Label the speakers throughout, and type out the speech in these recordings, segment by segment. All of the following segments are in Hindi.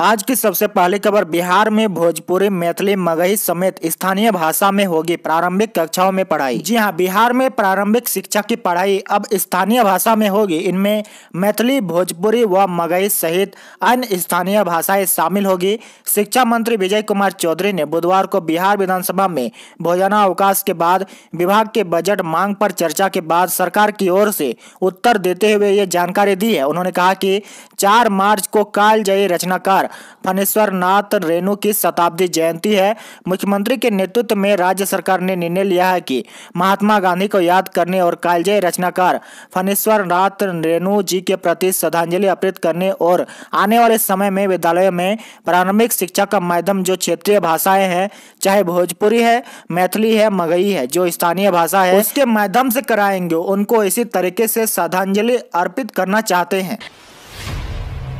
Speaker 1: आज की सबसे पहली खबर बिहार में भोजपुरी मैथिली मगही समेत स्थानीय भाषा में होगी प्रारंभिक कक्षाओं में पढ़ाई जी हाँ बिहार में प्रारंभिक शिक्षा की पढ़ाई अब स्थानीय भाषा में होगी इनमें मैथिली भोजपुरी व मगही सहित अन्य स्थानीय भाषाएं शामिल होगी शिक्षा मंत्री विजय कुमार चौधरी ने बुधवार को बिहार विधानसभा में भोजनावकाश के बाद विभाग के बजट मांग पर चर्चा के बाद सरकार की ओर से उत्तर देते हुए ये जानकारी दी है उन्होंने कहा की चार मार्च को काल जयी रचनाकार पर फनेश्वर नाथ रेणु की शताब्दी जयंती है मुख्यमंत्री के नेतृत्व में राज्य सरकार ने निर्णय लिया है कि महात्मा गांधी को याद करने और कालजय रचनाकार फनेश्वर नाथ रेणु जी के प्रति श्रद्धांजलि अर्पित करने और आने वाले समय में विद्यालयों में प्रारंभिक शिक्षा का माध्यम जो क्षेत्रीय भाषाएं हैं चाहे भोजपुरी है मैथिली है मगही है जो स्थानीय भाषा है उसके माध्यम से कराएंगे उनको इसी तरीके से श्रद्धांजलि अर्पित करना चाहते हैं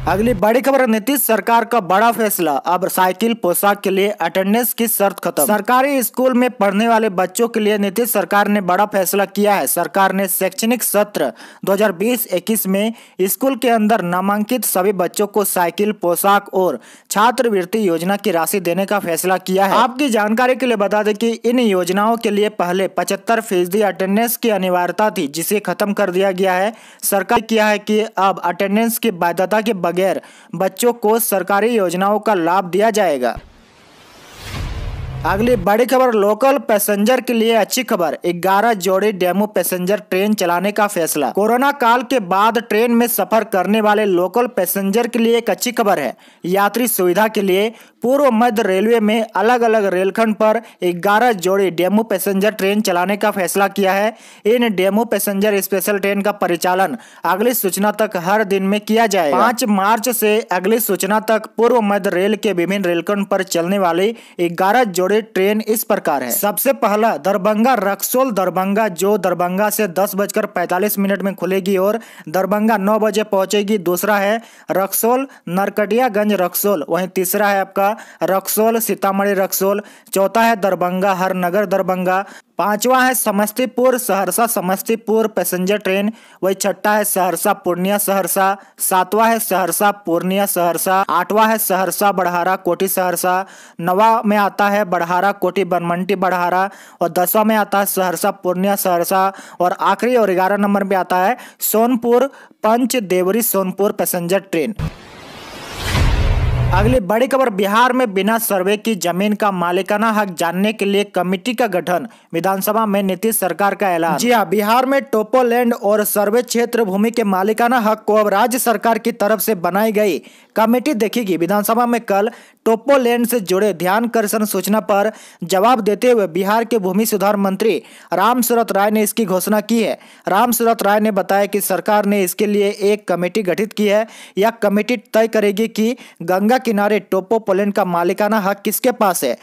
Speaker 1: अगली बड़ी खबर नीतीश सरकार का बड़ा फैसला अब साइकिल पोशाक के लिए अटेंडेंस की शर्त खत्म सरकारी स्कूल में पढ़ने वाले बच्चों के लिए नीतीश सरकार ने बड़ा फैसला किया है सरकार ने शैक्षणिक सत्र 2020-21 में स्कूल के अंदर नामांकित सभी बच्चों को साइकिल पोशाक और छात्रवृत्ति योजना की राशि देने का फैसला किया है आपकी जानकारी के लिए बता दें की इन योजनाओं के लिए पहले पचहत्तर फीसदी अटेंडेंस की अनिवार्यता थी जिसे खत्म कर दिया गया है सरकार किया है की अब अटेंडेंस की बाध्यता के बगैर बगैर बच्चों को सरकारी योजनाओं का लाभ दिया जाएगा अगली बड़ी खबर लोकल पैसेंजर के लिए अच्छी खबर 11 जोड़ी डेमो पैसेंजर ट्रेन चलाने का फैसला कोरोना काल के बाद ट्रेन में सफर करने वाले लोकल पैसेंजर के लिए एक अच्छी खबर है यात्री सुविधा के लिए पूर्व मध्य रेलवे में अलग अलग रेलखंड पर 11 जोड़ी डेमो पैसेंजर ट्रेन चलाने का फैसला किया है इन डेमो पैसेंजर स्पेशल ट्रेन का परिचालन अगली सूचना तक हर दिन में किया जाए पाँच मार्च ऐसी अगली सूचना तक पूर्व मध्य रेल के विभिन्न रेलखंड आरोप चलने वाली ग्यारह जोड़ी जोड़े ट्रेन इस प्रकार है सबसे पहला दरभंगा रक्सोल दरभंगा जो दरभंगा से दस बजकर पैतालीस मिनट में खुलेगी और दरभंगा नौ बजे पहुंचेगी दूसरा है रक्सोल नरकटियागंज रक्सोल वहीं तीसरा है आपका रक्सोल सीतामढ़ी रक्सोल चौथा है दरभंगा हरनगर दरभंगा पांचवा है समस्तीपुर सहरसा समस्तीपुर पैसेंजर ट्रेन वही छठा है सहरसा पूर्णिया सहरसा सातवा है सहरसा पूर्णिया सहरसा आठवां है सहरसा बड़हारा कोटी सहरसा नवा में आता है बड़हारा कोटी बनमंटी बड़हारा और दसवा में आता है सहरसा पूर्णिया सहरसा और आखिरी और ग्यारह नंबर में आता है सोनपुर पंच देवरी सोनपुर पैसेंजर ट्रेन अगली बड़ी खबर बिहार में बिना सर्वे की जमीन का मालिकाना हक जानने के लिए कमेटी का गठन विधानसभा में नीतीश सरकार का ऐलान जी हाँ बिहार में टोपो लैंड और सर्वे क्षेत्र भूमि के मालिकाना हक को अब राज्य सरकार की तरफ से बनाई गई कमेटी देखेगी विधानसभा में कल टोपो लैंड से जुड़े ध्यान कर्षण सूचना पर जवाब देते हुए बिहार के भूमि सुधार मंत्री राम सूरत राय ने इसकी घोषणा की है राम सूरत राय ने बताया कि सरकार ने इसके लिए एक कमेटी गठित की है यह कमेटी तय करेगी कि गंगा किनारे टोपो पोलैंड का मालिकाना हक किसके पास है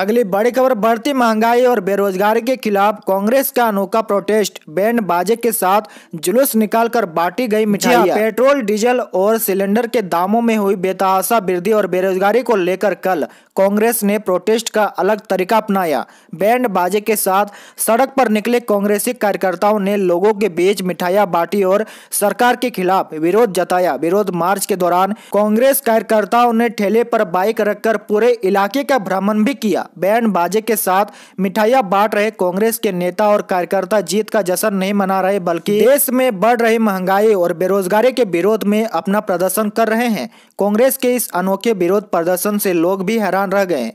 Speaker 1: अगली बड़ी खबर बढ़ती महंगाई और बेरोजगारी के खिलाफ कांग्रेस का अनोखा प्रोटेस्ट बैंड बाजे के साथ जुलूस निकालकर बांटी गई मिठाई पेट्रोल डीजल और सिलेंडर के दामों में हुई बेतहाशा वृद्धि और बेरोजगारी को लेकर कल कांग्रेस ने प्रोटेस्ट का अलग तरीका अपनाया बैंड बाजे के साथ सड़क पर निकले कांग्रेसी कार्यकर्ताओं ने लोगों के बीच मिठाइया बांटी और सरकार के खिलाफ विरोध जताया विरोध मार्च के दौरान कांग्रेस कार्यकर्ताओं ने ठेले पर बाइक रखकर पूरे इलाके का भ्रमण भी किया बैंड बाजे के साथ मिठाइयां बांट रहे कांग्रेस के नेता और कार्यकर्ता जीत का जश्न नहीं मना रहे बल्कि देश में बढ़ रही महंगाई और बेरोजगारी के विरोध में अपना प्रदर्शन कर रहे हैं कांग्रेस के इस अनोखे विरोध प्रदर्शन से लोग भी हैरान रह गए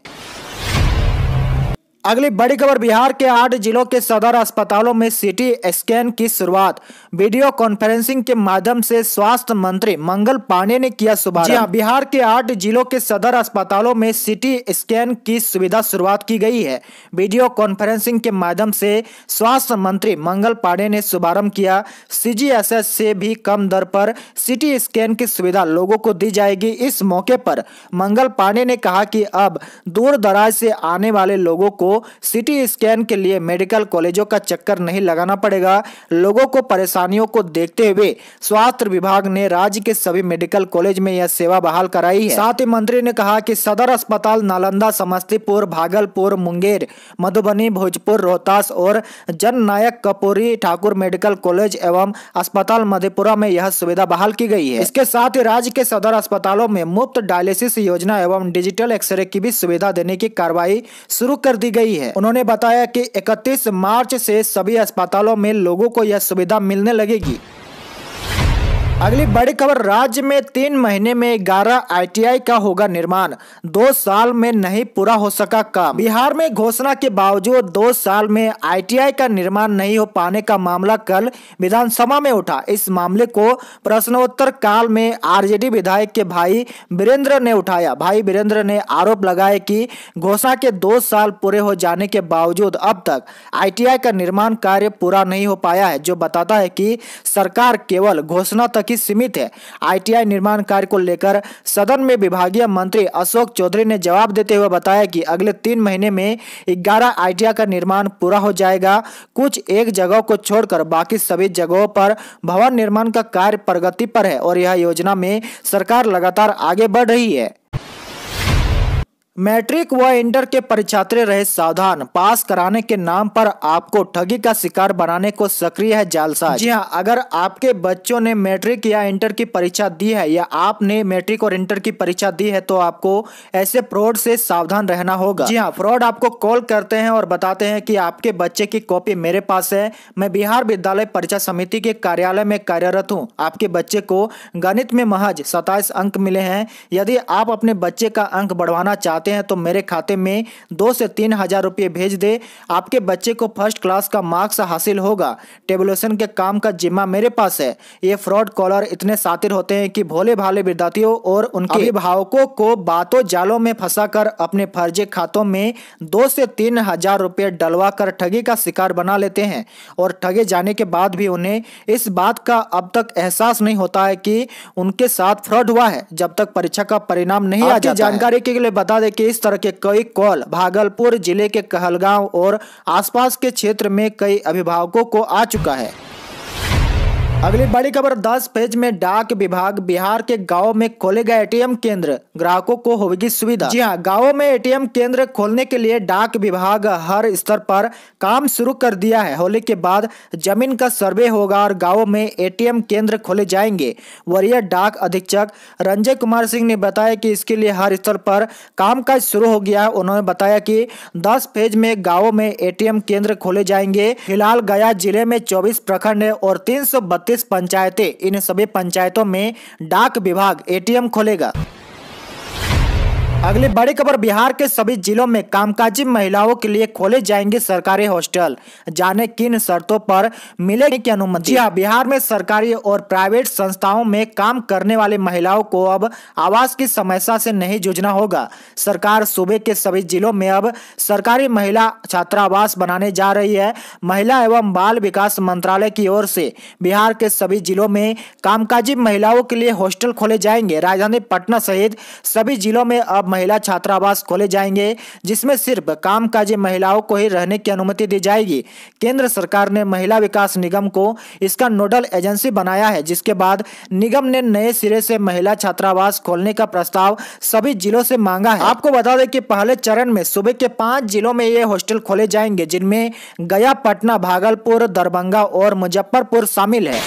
Speaker 1: अगली बड़ी खबर बिहार के आठ जिलों के सदर अस्पतालों में सिटी स्कैन की शुरुआत वीडियो कॉन्फ्रेंसिंग के माध्यम से स्वास्थ्य मंत्री मंगल पांडे ने किया शुभारंभ हाँ। बिहार के आठ जिलों के सदर अस्पतालों में सिटी स्कैन की सुविधा शुरुआत की गई है वीडियो कॉन्फ्रेंसिंग के माध्यम से स्वास्थ्य मंत्री मंगल पांडे ने शुभारम्भ किया सी से भी कम दर पर सिटी स्कैन की सुविधा लोगों को दी जाएगी इस मौके पर मंगल पांडे ने कहा की अब दूर दराज से आने वाले लोगों को सिटी स्कैन के लिए मेडिकल कॉलेजों का चक्कर नहीं लगाना पड़ेगा लोगों को परेशानियों को देखते हुए स्वास्थ्य विभाग ने राज्य के सभी मेडिकल कॉलेज में यह सेवा बहाल कराई है साथ ही मंत्री ने कहा कि सदर अस्पताल नालंदा समस्तीपुर भागलपुर मुंगेर मधुबनी भोजपुर रोहतास और नायक कपूरी ठाकुर मेडिकल कॉलेज एवं अस्पताल मधेपुरा में यह सुविधा बहाल की गई है इसके साथ ही राज्य के सदर अस्पतालों में मुफ्त डायलिसिस योजना एवं डिजिटल एक्सरे की भी सुविधा देने की कार्रवाई शुरू कर दी गई रही है उन्होंने बताया कि 31 मार्च से सभी अस्पतालों में लोगों को यह सुविधा मिलने लगेगी अगली बड़ी खबर राज्य में तीन महीने में ग्यारह आईटीआई का होगा निर्माण दो साल में नहीं पूरा हो सका काम बिहार में घोषणा के बावजूद दो साल में आईटीआई का निर्माण नहीं हो पाने का मामला कल विधानसभा में उठा इस मामले को प्रश्नोत्तर काल में आरजेडी विधायक के भाई वीरेंद्र ने उठाया भाई वीरेंद्र ने आरोप लगाया की घोषणा के दो साल पूरे हो जाने के बावजूद अब तक आई का निर्माण कार्य पूरा नहीं हो पाया है जो बताता है की सरकार केवल घोषणा तक तक ही सीमित है आईटीआई निर्माण कार्य को लेकर सदन में विभागीय मंत्री अशोक चौधरी ने जवाब देते हुए बताया कि अगले तीन महीने में ग्यारह आई का निर्माण पूरा हो जाएगा कुछ एक जगह को छोड़कर बाकी सभी जगहों पर भवन निर्माण का कार्य प्रगति पर है और यह योजना में सरकार लगातार आगे बढ़ रही है मैट्रिक व इंटर के परीक्षात्री रहे सावधान पास कराने के नाम पर आपको ठगी का शिकार बनाने को सक्रिय है जालसा जी हाँ अगर आपके बच्चों ने मैट्रिक या इंटर की परीक्षा दी है या आपने मैट्रिक और इंटर की परीक्षा दी है तो आपको ऐसे फ्रॉड से सावधान रहना होगा जी हाँ फ्रॉड आपको कॉल करते हैं और बताते हैं की आपके बच्चे की कॉपी मेरे पास है मैं बिहार विद्यालय परीक्षा समिति के कार्यालय में कार्यरत हूँ आपके बच्चे को गणित में महज सताइस अंक मिले हैं यदि आप अपने बच्चे का अंक बढ़वाना चाहते चाहते हैं तो मेरे खाते में दो से तीन हज़ार रुपये भेज दे आपके बच्चे को फर्स्ट क्लास का मार्क्स हासिल होगा टेबलेशन के काम का जिम्मा मेरे पास है ये फ्रॉड कॉलर इतने सातिर होते हैं कि भोले भाले विद्यार्थियों और उनके अभिभावकों को बातों जालों में फंसाकर अपने फर्जे खातों में दो से तीन हजार रुपये डलवा कर ठगी का शिकार बना लेते हैं और ठगे जाने के बाद भी उन्हें इस बात का अब तक एहसास नहीं होता है कि उनके साथ फ्रॉड हुआ है जब तक परीक्षा का परिणाम नहीं आ जाता जानकारी के लिए बता दें कि इस तरह के कई कॉल भागलपुर जिले के कहलगांव और आसपास के क्षेत्र में कई अभिभावकों को आ चुका है अगली बड़ी खबर 10 पेज में डाक विभाग बिहार के गांव में खोलेगा एटीएम केंद्र ग्राहकों को होगी सुविधा जी हाँ गाँव में एटीएम केंद्र खोलने के लिए डाक विभाग हर स्तर पर काम शुरू कर दिया है होली के बाद जमीन का सर्वे होगा और गाँव में एटीएम केंद्र खोले जाएंगे वरीय डाक अधीक्षक रंजय कुमार सिंह ने बताया की इसके लिए हर स्तर पर काम शुरू हो गया उन्होंने बताया की दस फेज में गाँव में ए केंद्र खोले जाएंगे फिलहाल गया जिले में चौबीस प्रखंड है और तीन बत्तीस पंचायतें इन सभी पंचायतों में डाक विभाग एटीएम खोलेगा अगली बड़ी खबर बिहार के सभी जिलों में कामकाजी महिलाओं के लिए खोले जाएंगे सरकारी हॉस्टल जाने किन शर्तों पर मिलेगी की अनुमति हाँ, बिहार में सरकारी और प्राइवेट संस्थाओं में काम करने वाले महिलाओं को अब आवास की समस्या से नहीं जूझना होगा सरकार सूबे के सभी जिलों में अब सरकारी महिला छात्रावास बनाने जा रही है महिला एवं बाल विकास मंत्रालय की ओर से बिहार के सभी जिलों में कामकाजी महिलाओं के लिए हॉस्टल खोले जाएंगे राजधानी पटना सहित सभी जिलों में अब अब महिला छात्रावास खोले जाएंगे जिसमें सिर्फ कामकाजी महिलाओं को ही रहने की अनुमति दी जाएगी केंद्र सरकार ने महिला विकास निगम को इसका नोडल एजेंसी बनाया है जिसके बाद निगम ने नए सिरे से महिला छात्रावास खोलने का प्रस्ताव सभी जिलों से मांगा है आपको बता दें कि पहले चरण में सुबह के पांच जिलों में ये हॉस्टल खोले जाएंगे जिनमें गया पटना भागलपुर दरभंगा और मुजफ्फरपुर शामिल है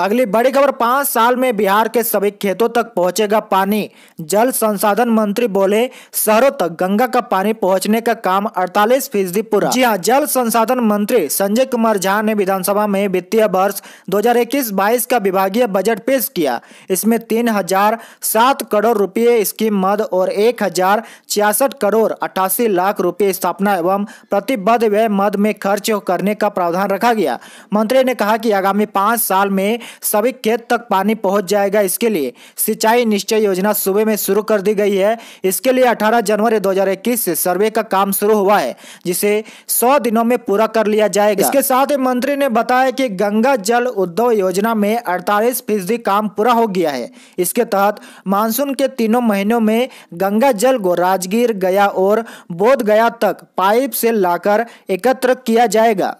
Speaker 1: अगली बड़ी खबर पाँच साल में बिहार के सभी खेतों तक पहुंचेगा पानी जल संसाधन मंत्री बोले शहरों तक गंगा का पानी पहुंचने का काम 48 फीसदी पूरा जी हाँ जल संसाधन मंत्री संजय कुमार झा ने विधानसभा में वित्तीय वर्ष 2021-22 का विभागीय बजट पेश किया इसमें तीन हजार सात करोड़ रुपये स्कीम मद और एक हजार छियासठ करोड़ अठासी लाख रुपये स्थापना एवं प्रतिबद्ध व्यय मद में खर्च करने का प्रावधान रखा गया मंत्री ने कहा की आगामी पाँच साल में सभी खेत तक पानी पहुंच जाएगा इसके लिए सिंचाई निश्चय योजना सूबे में शुरू कर दी गई है इसके लिए 18 जनवरी 2021 से सर्वे का काम शुरू हुआ है जिसे 100 दिनों में पूरा कर लिया जाएगा इसके साथ ही मंत्री ने बताया कि गंगा जल उद्योग योजना में अड़तालीस फीसदी काम पूरा हो गया है इसके तहत मानसून के तीनों महीनों में गंगा जल को राजगीर गया और बोध गया तक पाइप से लाकर एकत्र किया जाएगा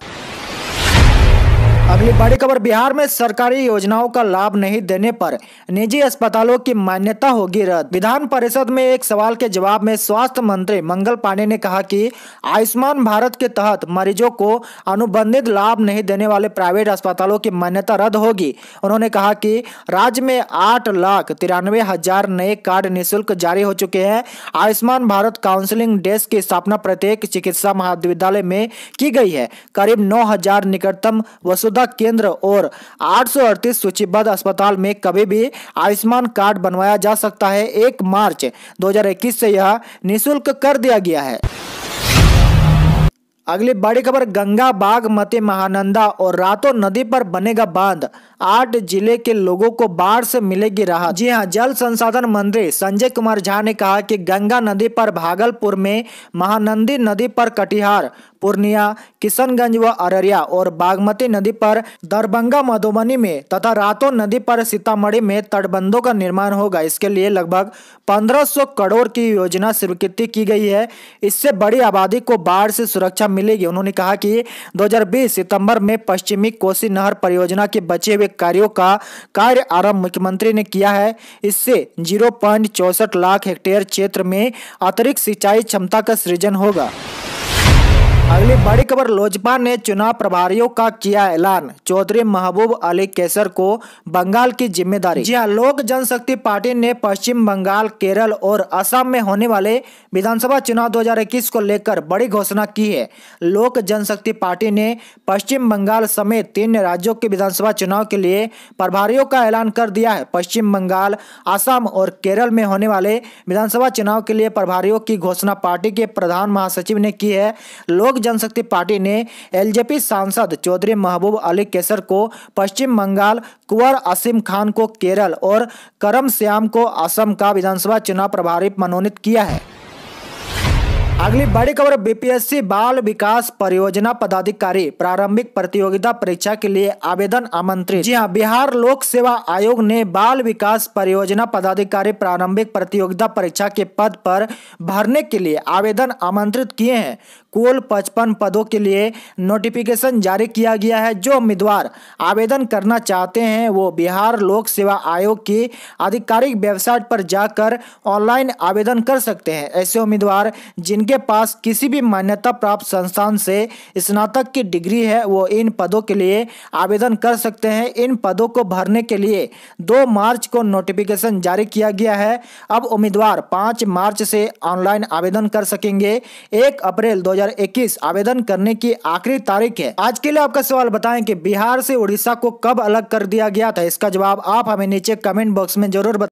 Speaker 1: अगली बड़ी खबर बिहार में सरकारी योजनाओं का लाभ नहीं देने पर निजी अस्पतालों की मान्यता होगी रद्द विधान परिषद में एक सवाल के जवाब में स्वास्थ्य मंत्री मंगल पांडे ने कहा कि आयुष्मान भारत के तहत मरीजों को अनुबंधित लाभ नहीं देने वाले प्राइवेट अस्पतालों की मान्यता रद्द होगी उन्होंने कहा कि राज्य में आठ लाख तिरानवे हजार नए कार्ड निःशुल्क जारी हो चुके हैं आयुष्मान भारत काउंसिलिंग डेस्क की स्थापना प्रत्येक चिकित्सा महाविद्यालय में की गई है करीब नौ निकटतम वसुध चौदह केंद्र और आठ सूचीबद्ध अस्पताल में कभी भी आयुष्मान कार्ड बनवाया जा सकता है एक मार्च 2021 से यह निःशुल्क कर दिया गया है अगली बड़ी खबर गंगा बागमती महानंदा और रातो नदी पर बनेगा बांध आठ जिले के लोगों को बाढ़ से मिलेगी राहत जी हां जल संसाधन मंत्री संजय कुमार झा ने कहा कि गंगा नदी पर भागलपुर में महानंदी नदी पर कटिहार पूर्णिया किशनगंज व अररिया और बागमती नदी पर दरभंगा मधुबनी में तथा रातो नदी पर सीतामढ़ी में तटबंधों का निर्माण होगा इसके लिए लगभग 1500 करोड़ की योजना स्वीकृति की गई है इससे बड़ी आबादी को बाढ़ से सुरक्षा मिलेगी उन्होंने कहा कि 2020 सितंबर में पश्चिमी कोसी नहर परियोजना के बचे हुए विकास कार्यों का कार्य आरंभ मुख्यमंत्री ने किया है इससे जीरो लाख हेक्टेयर क्षेत्र में अतिरिक्त सिंचाई क्षमता का सृजन होगा ये बड़ी खबर लोजपा ने चुनाव प्रभारियों का किया ऐलान चौधरी महबूब अली केसर को बंगाल की जिम्मेदारी जी लोक जनशक्ति पार्टी ने पश्चिम बंगाल केरल और असम में होने वाले विधानसभा चुनाव 2021 को लेकर बड़ी घोषणा की है लोक जनशक्ति पार्टी ने पश्चिम बंगाल समेत तीन राज्यों के विधानसभा चुनाव के लिए प्रभारियों का ऐलान कर दिया है पश्चिम बंगाल असम और केरल में होने वाले विधानसभा चुनाव के लिए प्रभारियों की घोषणा पार्टी के प्रधान महासचिव ने की है लोक जनशक्ति सकती पार्टी ने एलजेपी सांसद चौधरी महबूब अली केसर को पश्चिम बंगाल कुंवर असीम खान को केरल और करम श्याम को असम का विधानसभा चुनाव प्रभारी मनोनीत किया है अगली बड़ी खबर बीपीएससी बाल विकास परियोजना पदाधिकारी प्रारंभिक प्रतियोगिता परीक्षा के लिए आवेदन आमंत्रित जी हां बिहार लोक सेवा आयोग ने बाल विकास परियोजना पदाधिकारी प्रारंभिक प्रतियोगिता परीक्षा के पद पर भरने के लिए आवेदन आमंत्रित किए हैं कुल पचपन पदों के लिए नोटिफिकेशन जारी किया गया है जो उम्मीदवार आवेदन करना चाहते हैं वो बिहार लोक सेवा आयोग की आधिकारिक वेबसाइट पर जाकर ऑनलाइन आवेदन कर सकते हैं ऐसे उम्मीदवार जिनके पास किसी भी मान्यता प्राप्त संस्थान से स्नातक की डिग्री है वो इन पदों के लिए आवेदन कर सकते हैं इन पदों को भरने के लिए दो मार्च को नोटिफिकेशन जारी किया गया है अब उम्मीदवार पाँच मार्च से ऑनलाइन आवेदन कर सकेंगे एक अप्रैल दो 2021 आवेदन करने की आखिरी तारीख है आज के लिए आपका सवाल बताएं कि बिहार से उड़ीसा को कब अलग कर दिया गया था इसका जवाब आप हमें नीचे कमेंट बॉक्स में जरूर